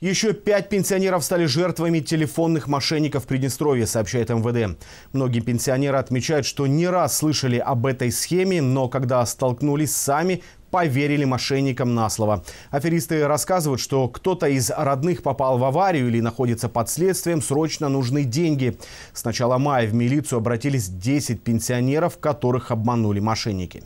Еще пять пенсионеров стали жертвами телефонных мошенников в Приднестровье, сообщает МВД. Многие пенсионеры отмечают, что не раз слышали об этой схеме, но когда столкнулись сами, поверили мошенникам на слово. Аферисты рассказывают, что кто-то из родных попал в аварию или находится под следствием, срочно нужны деньги. С начала мая в милицию обратились 10 пенсионеров, которых обманули мошенники.